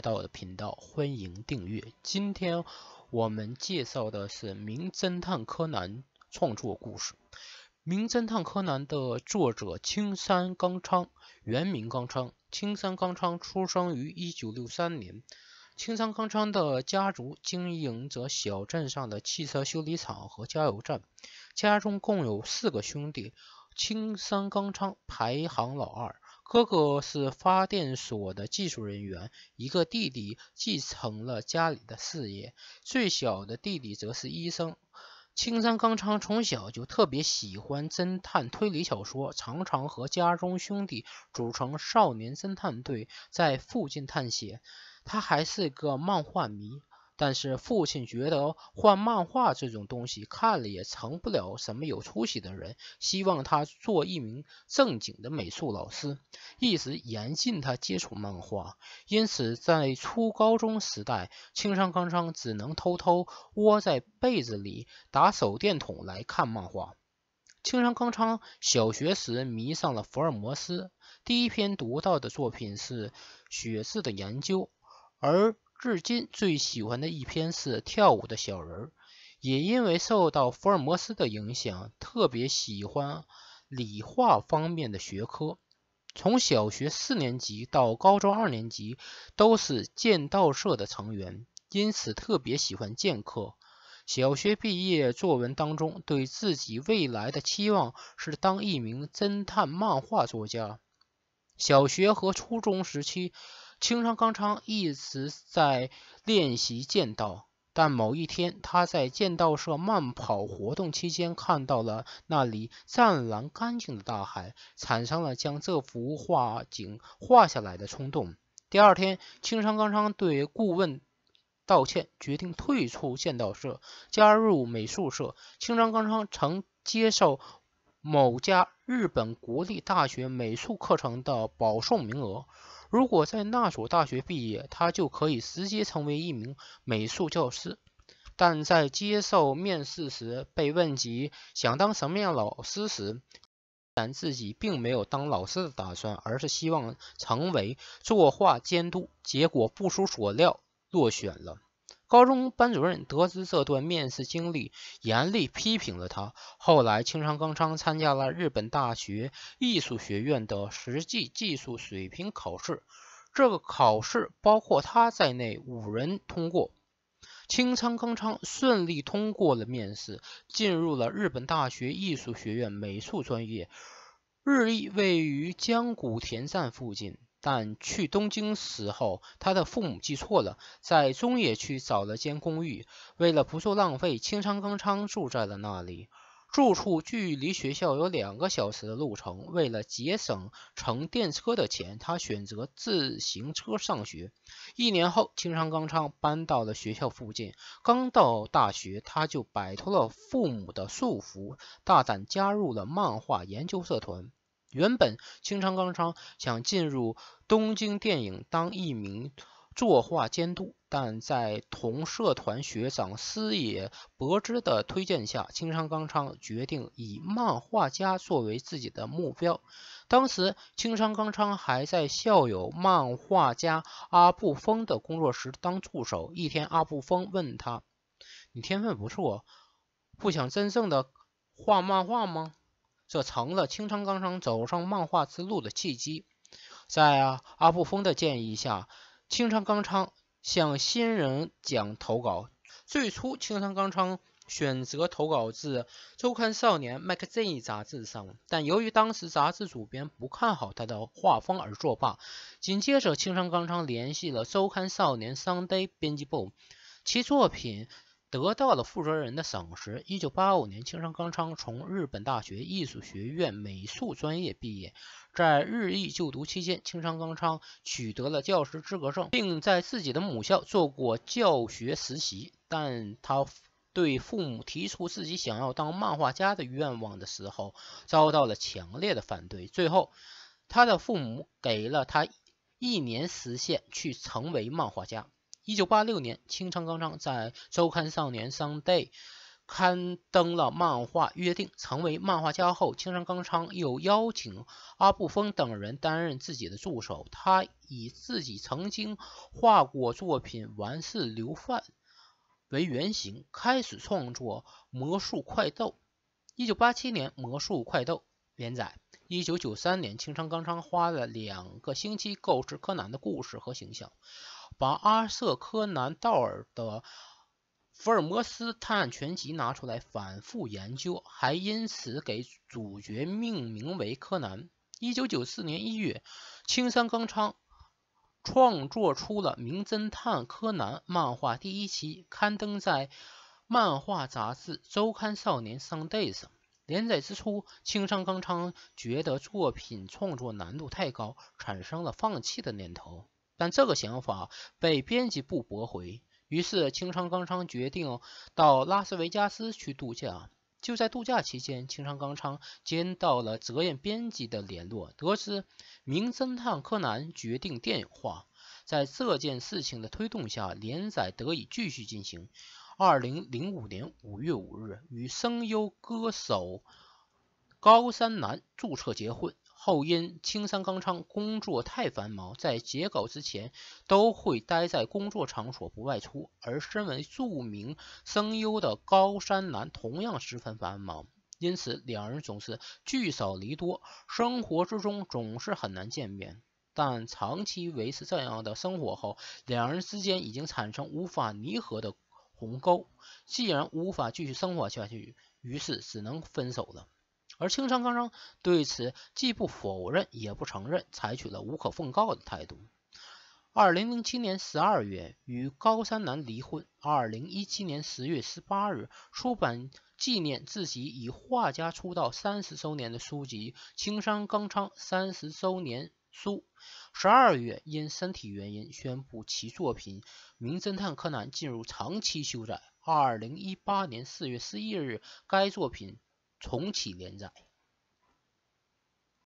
到的频道，欢迎订阅。今天我们介绍的是《名侦探柯南》创作故事。《名侦探柯南》的作者青山刚昌，原名刚昌。青山刚昌出生于1963年。青山刚昌的家族经营着小镇上的汽车修理厂和加油站，家中共有四个兄弟，青山刚昌排行老二。哥哥是发电所的技术人员，一个弟弟继承了家里的事业，最小的弟弟则是医生。青山刚昌从小就特别喜欢侦探推理小说，常常和家中兄弟组成少年侦探队在附近探险。他还是个漫画迷。但是父亲觉得画漫画这种东西看了也成不了什么有出息的人，希望他做一名正经的美术老师，一直严禁他接触漫画。因此，在初高中时代，青山刚昌只能偷偷窝在被子里打手电筒来看漫画。青山刚昌小学时迷上了福尔摩斯，第一篇读到的作品是《血字的研究》，而。至今最喜欢的一篇是《跳舞的小人儿》，也因为受到福尔摩斯的影响，特别喜欢理化方面的学科。从小学四年级到高中二年级，都是剑道社的成员，因此特别喜欢剑客。小学毕业作文当中，对自己未来的期望是当一名侦探漫画作家。小学和初中时期。青山刚昌一直在练习剑道，但某一天，他在剑道社慢跑活动期间看到了那里湛蓝干净的大海，产生了将这幅画景画下来的冲动。第二天，青山刚昌对顾问道歉，决定退出剑道社，加入美术社。青山刚昌曾接受某家日本国立大学美术课程的保送名额。如果在那所大学毕业，他就可以直接成为一名美术教师。但在接受面试时，被问及想当什么样老师时，但自己并没有当老师的打算，而是希望成为作画监督。结果不出所料，落选了。高中班主任得知这段面试经历，严厉批评了他。后来，清仓刚昌参加了日本大学艺术学院的实际技术水平考试，这个考试包括他在内五人通过。清仓刚昌顺利通过了面试，进入了日本大学艺术学院美术专业。日立位于江古田站附近。但去东京时候，他的父母记错了，在中野区找了间公寓。为了不受浪费，青山刚昌住在了那里。住处距离学校有两个小时的路程。为了节省乘电车的钱，他选择自行车上学。一年后，青山刚昌搬到了学校附近。刚到大学，他就摆脱了父母的束缚，大胆加入了漫画研究社团。原本青仓刚昌想进入东京电影当一名作画监督，但在同社团学长司野博之的推荐下，青仓刚昌决定以漫画家作为自己的目标。当时青仓刚昌还在校友漫画家阿部峰的工作室当助手。一天，阿部峰问他：“你天分不错，不想真正的画漫画吗？”这成了青川钢厂走上漫画之路的契机。在阿布峰的建议下，青川钢厂向新人讲投稿。最初，青川钢厂选择投稿至《周刊少年 Magazine》杂志上，但由于当时杂志主编不看好他的画风而作罢。紧接着，青川钢厂联系了《周刊少年 Sunday》编辑部，其作品。得到了负责人的赏识。1985年，青山刚昌从日本大学艺术学院美术专业毕业，在日裔就读期间，青山刚昌取得了教师资格证，并在自己的母校做过教学实习。但他对父母提出自己想要当漫画家的愿望的时候，遭到了强烈的反对。最后，他的父母给了他一年时限去成为漫画家。一九八六年，青山刚昌在周刊少年 Sunday 刊登了漫画《约定》，成为漫画家后，青山刚昌又邀请阿部丰等人担任自己的助手。他以自己曾经画过作品《完世流犯》为原型，开始创作《魔术快斗》。一九八七年，《魔术快斗》连载。一九九三年，青山刚昌花了两个星期构思柯南的故事和形象。把阿瑟·柯南·道尔的《福尔摩斯探案全集》拿出来反复研究，还因此给主角命名为柯南。一九九四年一月，青山刚昌创作出了《名侦探柯南》漫画第一期，刊登在漫画杂志《周刊少年 Sunday》上。连载之初，青山刚昌觉得作品创作难度太高，产生了放弃的念头。但这个想法被编辑部驳回，于是青山刚昌决定到拉斯维加斯去度假。就在度假期间，青山刚昌接到了责任编辑的联络，得知《名侦探柯南》决定电影化。在这件事情的推动下，连载得以继续进行。二零零五年五月五日，与声优歌手高山南注册结婚。后因青山刚昌工作太繁忙，在截稿之前都会待在工作场所不外出，而身为著名声优的高山南同样十分繁忙，因此两人总是聚少离多，生活之中总是很难见面。但长期维持这样的生活后，两人之间已经产生无法弥合的鸿沟，既然无法继续生活下去，于是只能分手了。而青山刚昌对此既不否认，也不承认，采取了无可奉告的态度。二零零七年十二月与高山男离婚。二零一七年十月十八日出版纪念自己以画家出道三十周年的书籍《青山刚昌三十周年书》。十二月因身体原因宣布其作品《名侦探柯南》进入长期休载。二零一八年四月十一日，该作品。重启连载。